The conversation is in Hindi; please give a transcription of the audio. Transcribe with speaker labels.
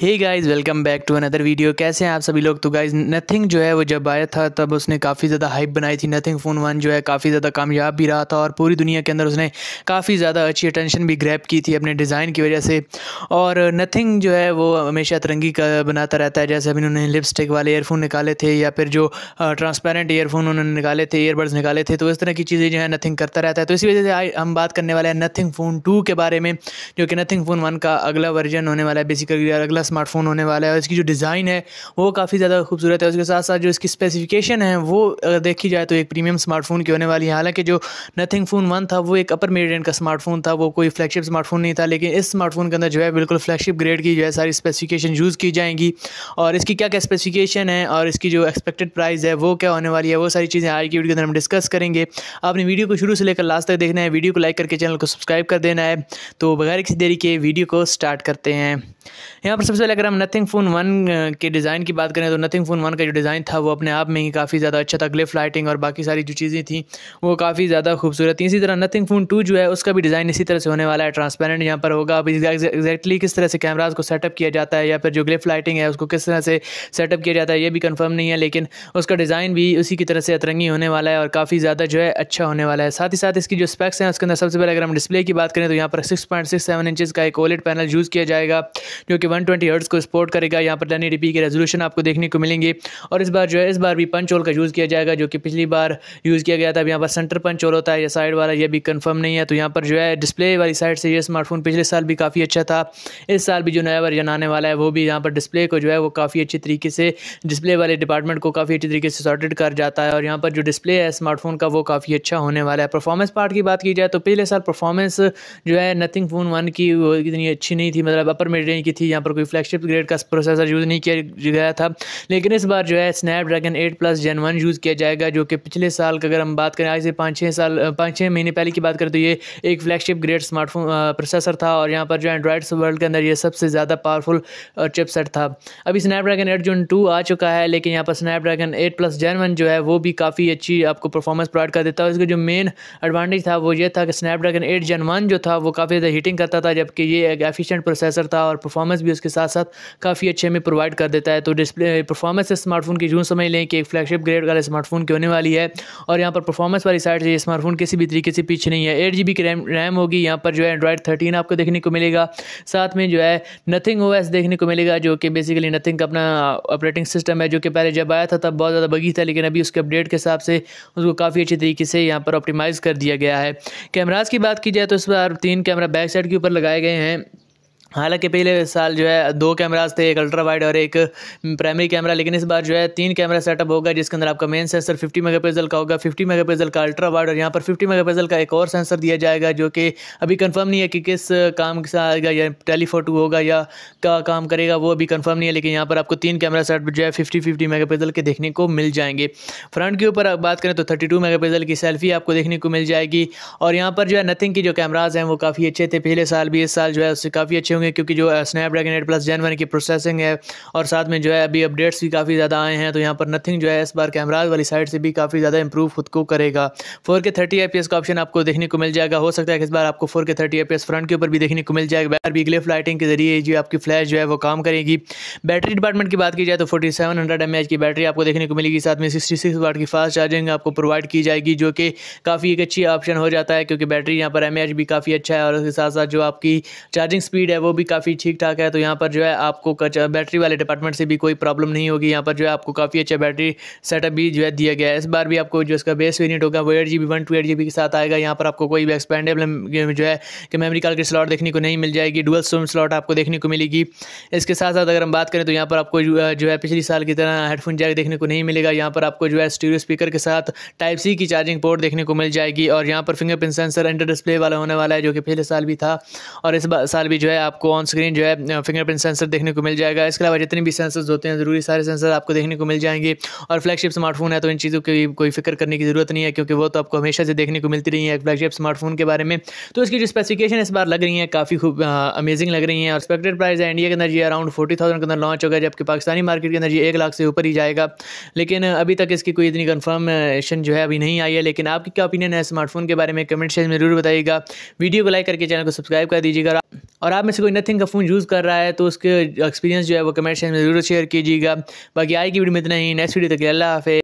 Speaker 1: hey guys welcome back to another video कैसे हैं आप सभी लोग तो गाइज नथिंग जो है वो जब आया था तब उसने काफ़ी ज़्यादा हाइप बनाई थी नथिंग फ़ोन वन जो है काफ़ी ज़्यादा कामयाब भी रहा था और पूरी दुनिया के अंदर उसने काफ़ी ज़्यादा अच्छी अटेंशन भी ग्रैप की थी अपने डिज़ाइन की वजह से और नथिंग जो है वो हमेशा तरंगी का बनाता रहता है जैसे अभी उन्होंने लिपस्टिक वाले एयरफोन निकाले थे या फिर जो ट्रांसपेरेंट एयरफोन उन्होंने निकाले थे ईयरबड्स निकाले थे तो इस तरह की चीज़ें जो है नथिंग करता रहता है तो इसी वजह से हम बात करने वाले हैं नथिंग फ़ोन टू के बारे में जो कि नथिंग फ़ोन वन का अगला वर्जन होने वाला है बेसिकली अगला स्मार्टफोन होने वाला है और इसकी जो डिज़ाइन है वो काफ़ी ज़्यादा खूबसूरत है उसके साथ साथ जो इसकी स्पेसिफिकेशन है वो अगर देखी जाए तो एक प्रीमियम स्मार्टफोन की होने वाली है हालांकि जो नथिंग फ़ोन वन था वो एक अपर मिड का स्मार्टफोन था वो कोई फ्लैगशिप स्मार्टफोन नहीं था लेकिन इस स्मार्टफोन के अंदर जो है बिल्कुल फ्लैगशिप ग्रेड की जो है सारी स्पेसिफिकेशन यूज़ की जाएंगी और इसकी क्या क्या स्पेसिफिकेशन है और इसकी जो एक्सपेक्टेड प्राइस है वो क्या होने वाली है वो सारी चीज़ें आज की वीडियो के अंदर हम डिस्कस करेंगे आपने वीडियो को शुरू से लेकर लास्ट तक देखना है वीडियो को लाइक करके चैनल को सब्सक्राइब कर देना है तो बगैर किसी देरी के वीडियो को स्टार्ट करते हैं यहाँ पर सबसे पहले अगर हम नथिंग फ़ोन वन के डिज़ाइन की बात करें तो नथिंग फ़ोन वन का जो डिज़ाइन था वो अपने आप में ही काफ़ी ज़्यादा अच्छा था ग्लिफ लाइटिंग और बाकी सारी जो चीज़ें थी वो काफ़ी ज़्यादा खूबसूरत थी इसी तरह नथिंग फ़ोन टू जो है उसका भी डिज़ाइन इसी तरह से होने वाला है ट्रांसपेरेंट यहाँ पर होगा अब एग्जैक्टली किस तरह से कैमराज को सेटअप किया जाता है या फिर जो ग्लिफ लाइटिंग है उसको किस तरह से सेटअप किया जाता है ये भी कन्फर्म नहीं है लेकिन उसका डिज़ाइन भी उसी की तरह से अतरंगी होने वाला है और काफ़ी ज़्यादा जो है अच्छा होने वाला है साथ ही साथ इसकी जो स्पेक्स हैं उसके अंदर सबसे पहले अगर हम डिस्प्ले की बात करें तो यहाँ पर six point six seven inches का एक ओलेट पैनल यूज़ किया जाएगा जो कि वन ट्वेंटी को सपोर्ट करेगा यहाँ पर टेन के रेजोलूशन आपको देखने को मिलेंगे और इस बार जो है इस बार भी पंच होल का यूज़ किया जाएगा जो कि पिछली बार यूज़ किया गया था अब यहाँ पर सेंटर पंच होल होता है या साइड वाला यह भी कन्फर्म नहीं है तो यहाँ पर जो है डिस्प्ले वाली साइड से यह स्मार्टफोन पिछले साल भी काफ़ी अच्छा था इस साल भी जो नया वर्जन आने वाला है वो भी यहाँ पर डिस्प्ले को जो है वो काफ़ी अच्छी तरीके से डिस्प्ले वाले डिपार्टमेंट को काफ़ी अच्छी तरीके से सॉर्टेड कर जाता है और यहाँ पर जो डिस्प्ले है स्मार्टफोन का वो काफ़ी अच्छा होने वाला है परफॉर्मेंस पार्ट की बात की जाए तो पिछले साल परफॉर्मेंस जो है नथिंग फ़ोन वन की इतनी अच्छी नहीं थी मतलब अपर मिड रेंज की थी यहाँ पर कोई फ्लैगशिप ग्रेड का प्रोसेसर यूज़ नहीं किया गया था लेकिन इस बार जो है ड्रैगन एट प्लस जेन वन यूज़ किया जाएगा जो कि पिछले साल का अगर हम बात करें आज से पाँच छः साल पाँच छः महीने पहले की बात करें तो ये एक फ्लैगशिप ग्रेड स्मार्टफोन प्रोसेसर था और यहाँ पर जो एंड्रॉयड वर्ल्ड के अंदर यह सबसे ज़्यादा पावरफुल चिपसेट था अभी स्नैपड्रैगन एट जून टू आ चुका है लेकिन यहाँ पर स्नैप ड्रैगन एट प्लस जेन वन जो है वो भी काफ़ी अच्छी आपको परफॉर्मेंस प्रोवाइड कर देता है इसका जो मेन एडवांटेज था वो ये था कि स्नैपड्रैगन एट जेन वन जो था वो काफ़ी ज़्यादा हीटिंग करता था जबकि ये एक एफिशिएंट प्रोसेसर था और परफॉर्मेंस भी उसके साथ साथ काफ़ी अच्छे में प्रोवाइड कर देता है तो डिस्प्ले परफॉर्मेंस स्मार्टफोन की यूँ समझ लें कि एक फ्लैगशिप ग्रेड वाले स्मार्टफोन की होने वाली है और यहाँ पर परफॉर्मेंस वाली साइड से ये स्मार्टफोन किसी भी तरीके से पीछे नहीं है एट जी बी की रैम रैम होगी यहाँ पर जो है एंड्रॉयड थर्टीन आपको देखने को मिलेगा साथ में जो है नथिंग ओ देखने को मिलेगा जो कि बेसिकली नथिंग का अपना ऑपरेटिंग सिस्टम है जो कि पहले जब आया था तब बहुत ज़्यादा बगी था लेकिन अभी उसके अपडेट के हिसाब से उसको काफ़ी अच्छी तरीके से यहाँ पर ऑप्टिमाइज़ कर दिया गया है कैमराज की बात की जाए तो इस बार तीन कैमरा बैक साइड के ऊपर लगाए गए हैं हालांकि पिछले साल जो है दो कैमराज थे एक अल्ट्रा वाइड और एक प्राइमरी कैमरा लेकिन इस बार जो है तीन कैमरा सेटअप होगा जिसके अंदर आपका मेन सेंसर 50 मेगापिक्सल का होगा 50 मेगापिक्सल का अल्ट्रा वाइड और यहाँ पर 50 मेगापिक्सल का एक और सेंसर दिया जाएगा जो कि अभी कंफर्म नहीं है कि किस काम से आएगा या टेलीफोटो होगा या का काम करेगा वो अभी कन्फर्म नहीं है लेकिन यहाँ पर आपको तीन कैमरा सेट जो है फिफ्टी फिफ्टी मेगा के देखने को मिल जाएंगे फ्रंट के ऊपर बात करें तो थर्टी टू की सेल्फी आपको देखने को मिल जाएगी और यहाँ पर जो है नथिंग की जो कैमराज हैं वो काफ़ी अच्छे थे पिछले साल भी इस साल जो है उससे काफ़ी अच्छे होंगे होंगे क्योंकि जो स्नैपड्रैगन एट प्लस जेन वन की प्रोसेसिंग है और साथ में जो है अभी अपडेट्स भी काफ़ी ज़्यादा आए हैं तो यहाँ पर नथिंग जो है इस बार कैमराज वाली साइड से भी काफ़ी ज़्यादा इंप्रूव खुद को करेगा फोर के थर्टी आई का ऑप्शन आपको देखने को मिल जाएगा हो सकता है कि इस बार आपको फोर के थर्टी आई फ्रंट के ऊपर भी देखने को मिल जाएगा बैर भी ग्लिफ लाइटिंग के जरिए जो आपकी फ्लैश जो है वो काम करेगी बैटरी डिपार्टमेंट की बात की जाए तो फोर्टी सेवन हंड्रेड की बैटरी आपको देखने को मिलेगी साथ में सिक्सटी सिक्स वाट की फास्ट चार्जिंग आपको प्रोवाइड की जाएगी जो कि काफ़ी एक अच्छी ऑप्शन हो जाता है क्योंकि बैटरी यहाँ पर एम भी काफ़ी अच्छा है और उसके साथ साथ जो आपकी चार्जिंग स्पीड है वो भी काफ़ी ठीक ठाक है तो यहाँ पर जो है आपको बैटरी वाले डिपार्टमेंट से भी कोई प्रॉब्लम नहीं होगी यहाँ पर जो है आपको काफ़ी अच्छा बैटरी सेटअप भी जो है दिया गया है इस बार भी आपको जो इसका बेस वेरियंट होगा वो eight G B one two eight G B के साथ आएगा यहाँ पर आपको कोई भी एक्सपेंडेबल जो है कि मेमरी कार्ड की स्लॉट देखने को नहीं मिल जाएगी डुअल सोम स्लॉट आपको देखने को मिलेगी इसके साथ साथ अगर हम बात करें तो यहाँ पर आपको जो है पिछले साल की तरह हेडफोन जैक देखने को नहीं मिलेगा यहाँ पर आपको जो है स्टीरियो स्पीकर के साथ टाइप सी की चार्जिंग पोर्ट देखने को मिल जाएगी और यहाँ पर फिंगरप्रिंट सेंसर इंटर डिस्प्ले वाला होने वाला है जो कि पिछले साल भी था और इस साल भी जो है आप आपको ऑन स्क्रीन जो है फिंगरप्रिंट सेंसर देखने को मिल जाएगा इसके अलावा जितने भी सेंसर्स होते हैं ज़रूरी सारे सेंसर आपको देखने को मिल जाएंगे और फ्लैगशिप स्मार्टफोन है तो इन चीज़ों की कोई फिक्र करने की ज़रूरत नहीं है क्योंकि वो तो आपको हमेशा से देखने को मिलती रही है फ्लैगशिप स्मार्टफोन के बारे में तो इसकी जो स्पेसिफिकेशन इस बार लग रही है काफ़ी खूब अमेजिंग लग रही है और एक्सपेक्टेड प्राइस है इंडिया के अंदर ये अराउंड फोर्टी थाउजेंड के अंदर लॉन्च होगा जबकि पाकिस्तानी मार्केट के अंदर ये एक लाख से ऊपर ही जाएगा लेकिन अभी तक इसकी कोई इतनी कन्फर्मेशन जो है अभी नहीं आई है लेकिन आपकी क्या ओपिनियन है स्मार्टफोन के बारे में कमेंट सेक्शन में जरूर बताइएगा वीडियो को लाइक करके चैनल को सब्सक्राइब कर दीजिएगा और आप में से कोई नथिंग का फ़ोन यूज़ कर रहा है तो उसके एक्सपीरियंस जो है वो कमेंट सेक्शन में ज़रूर शेयर कीजिएगा बाकी आज की वीडियो में इतना ही नेक्स्ट वीडियो तक अल्लाह हाफ़